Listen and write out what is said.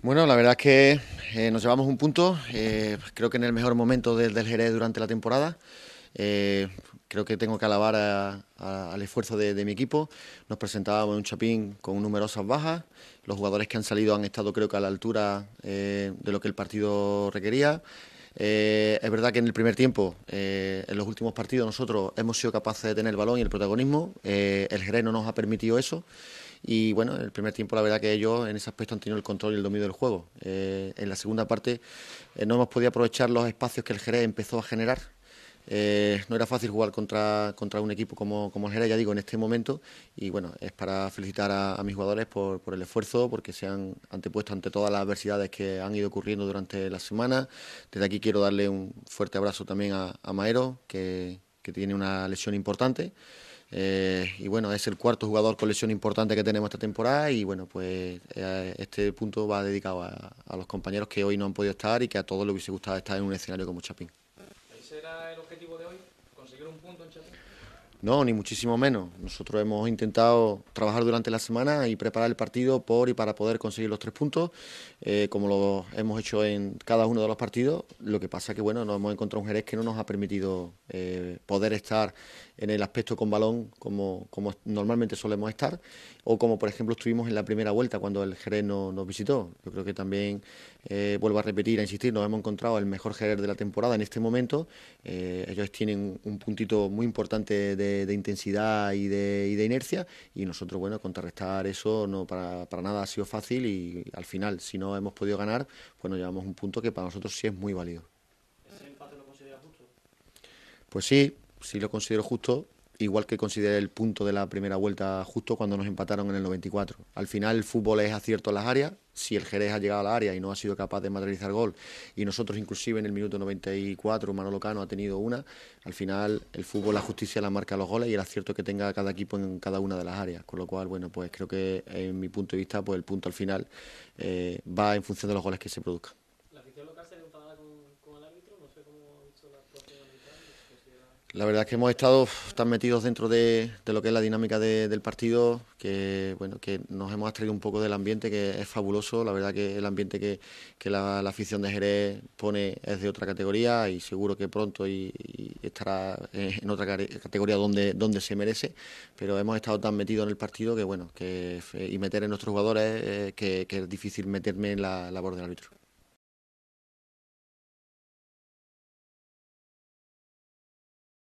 Bueno, la verdad es que eh, nos llevamos un punto, eh, creo que en el mejor momento del, del Jerez durante la temporada. Eh, creo que tengo que alabar al esfuerzo de, mi equipo. Nos presentábamos en un chapín con numerosas bajas. Los jugadores que han salido han estado creo que a la altura de lo que el partido requería. es verdad que en el primer tiempo, en los últimos partidos, nosotros hemos sido capaces de tener el balón y el protagonismo. el Jerez no nos ha permitido eso. Y bueno, el primer tiempo la verdad que ellos en ese aspecto han tenido el control y el dominio del juego. Eh, en la segunda parte eh, no hemos podido aprovechar los espacios que el Jerez empezó a generar. Eh, no era fácil jugar contra, contra un equipo como, como el Jerez, ya digo, en este momento. Y bueno, es para felicitar a, mis jugadores por, por, el esfuerzo, porque se han antepuesto ante todas las adversidades que han ido ocurriendo durante la semana. Desde aquí quiero darle un fuerte abrazo también a, a Maero, que, que tiene una lesión importante. Eh, y bueno, es el cuarto jugador con lesión importante que tenemos esta temporada y bueno, pues eh, este punto va dedicado a, los compañeros que hoy no han podido estar y que a todos les hubiese gustado estar en un escenario como Chapín. ¿Ese era el objetivo de hoy? ¿Conseguir un punto en Chapín? No, ni muchísimo menos. Nosotros hemos intentado trabajar durante la semana y preparar el partido por y para poder conseguir los tres puntos, eh, como lo hemos hecho en cada uno de los partidos. Lo que pasa que bueno, nos hemos encontrado un Jerez que no nos ha permitido eh, poder estar en el aspecto con balón como, como normalmente solemos estar, o como por ejemplo estuvimos en la primera vuelta cuando el Jerez no, nos visitó. Yo creo que también, eh, vuelvo a repetir, a insistir, nos hemos encontrado el mejor Jerez de la temporada en este momento. ellos tienen un puntito muy importante de de, intensidad y de, inercia y nosotros, bueno, contrarrestar eso no para, nada ha sido fácil y al final, si no hemos podido ganar, pues nos llevamos un punto que para nosotros sí es muy válido. ¿Ese empate lo consideras justo? Pues sí, sí lo considero justo igual que consideré el punto de la primera vuelta justo cuando nos empataron en el 94. Al final el fútbol es acierto en las áreas, si el Jerez ha llegado a la área y no ha sido capaz de materializar gol, y nosotros inclusive en el minuto 94 Manolo Cano ha tenido una, al final el fútbol, la justicia la marca los goles y el acierto que tenga cada equipo en cada una de las áreas, con lo cual, bueno, pues creo que en mi punto de vista, pues el punto al final eh, va en función de los goles que se produzcan. La verdad es que hemos estado tan metidos dentro de, lo que es la dinámica del partido que bueno que nos hemos extraído un poco del ambiente que es fabuloso. La verdad que el ambiente que, la, afición de Jerez pone es de otra categoría y seguro que pronto y, estará en otra categoría donde, donde se merece. Pero hemos estado tan metidos en el partido que bueno que eh, y meter en nuestros jugadores eh, que, que, es difícil meterme en la labor del árbitro.